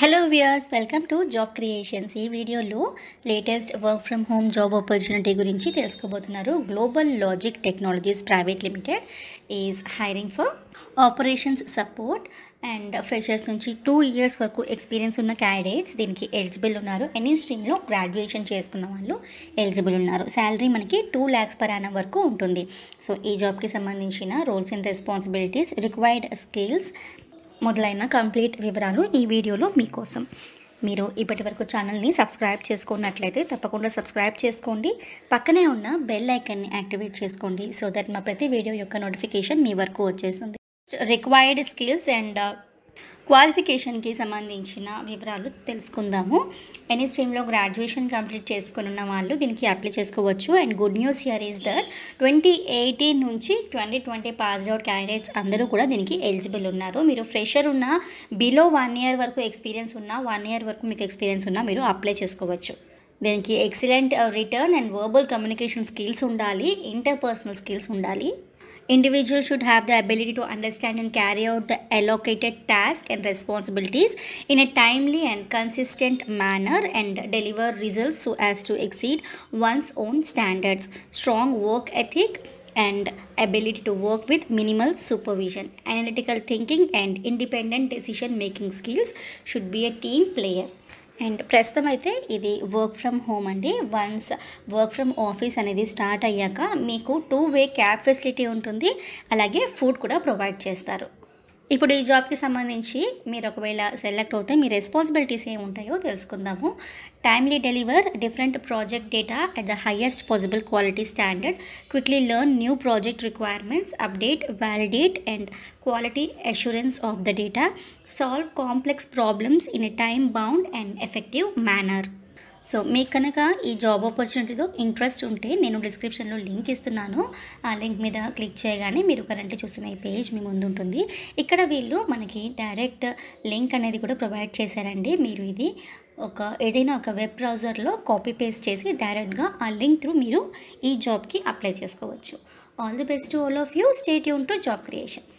Hello viewers welcome to job creations ఈ వీడియోలో latest work from home job opportunity గురించి తెలుసుకోబోతున్నారు Global Logic Technologies private limited is hiring for operations support and freshers నుంచి two years వరకు experience ఉన్న candidates దీనికి eligible ఉన్నారు any స్ట్రీమ్లో గ్రాడ్యుయేషన్ చేసుకున్న వాళ్ళు ఎలిజిబుల్ ఉన్నారు శాలరీ మనకి టూ ల్యాక్స్ పర్ యానం వరకు ఉంటుంది సో ఈ జాబ్కి సంబంధించిన roles and responsibilities required skills మొదలైన కంప్లీట్ వివరాలు ఈ వీడియోలో మీకోసం మీరు ఇప్పటి వరకు ఛానల్ని సబ్స్క్రైబ్ చేసుకున్నట్లయితే తప్పకుండా సబ్స్క్రైబ్ చేసుకోండి పక్కనే ఉన్న బెల్ ఐకన్ని యాక్టివేట్ చేసుకోండి సో దట్ మా ప్రతి వీడియో యొక్క నోటిఫికేషన్ మీ వరకు వచ్చేస్తుంది రిక్వైర్డ్ స్కిల్స్ అండ్ క్వాలిఫికేషన్కి సంబంధించిన వివరాలు తెలుసుకుందాము ఎనీ స్ట్రీమ్లో గ్రాడ్యుయేషన్ కంప్లీట్ చేసుకున్న వాళ్ళు దీనికి అప్లై చేసుకోవచ్చు and good news here is that twenty eighteen నుంచి ట్వంటీ ట్వంటీ పాస్డ్అవుట్ క్యాండిడేట్స్ అందరూ కూడా దీనికి ఎలిజిబుల్ ఉన్నారు మీరు ఫ్రెషర్ ఉన్న బిలో వన్ ఇయర్ వరకు ఎక్స్పీరియన్స్ ఉన్న వన్ ఇయర్ వరకు మీకు ఎక్స్పీరియన్స్ ఉన్నా మీరు అప్లై చేసుకోవచ్చు దీనికి excellent written and verbal communication skills ఉండాలి ఇంటర్పర్సనల్ స్కిల్స్ ఉండాలి Individuals should have the ability to understand and carry out the allocated tasks and responsibilities in a timely and consistent manner and deliver results so as to exceed one's own standards. Strong work ethic and ability to work with minimal supervision. Analytical thinking and independent decision making skills should be a team player. And ప్రస్తుతం అయితే ఇది work from home అండి once work from office అనేది start అయ్యాక మీకు two way cab facility ఉంటుంది అలాగే food కూడా ప్రొవైడ్ చేస్తారు ఇప్పుడు ఈ జాబ్కి సంబంధించి మీరు ఒకవేళ సెలెక్ట్ అవుతే మీ రెస్పాన్సిబిలిటీస్ ఏమి ఉంటాయో తెలుసుకుందాము timely deliver different project data at the highest possible quality standard quickly learn new project requirements update validate and quality assurance of the data solve complex problems in a time bound and effective manner so మీకు కనుక ఈ job ఆపర్చునిటీతో interest ఉంటే నేను డిస్క్రిప్షన్లో link ఇస్తున్నాను ఆ link మీద click చేయగానే మీరు కరెంట్లీ చూస్తున్న ఈ పేజ్ మీ ముందు ఉంటుంది ఇక్కడ వీళ్ళు మనకి డైరెక్ట్ లింక్ అనేది కూడా ప్రొవైడ్ చేశారండి మీరు ఇది ఒక ఏదైనా ఒక వెబ్ బ్రౌజర్లో కాపీ పేస్ట్ చేసి డైరెక్ట్గా ఆ లింక్ త్రూ మీరు ఈ జాబ్కి అప్లై చేసుకోవచ్చు all the best all of you stay యూన్ టు జాబ్ క్రియేషన్స్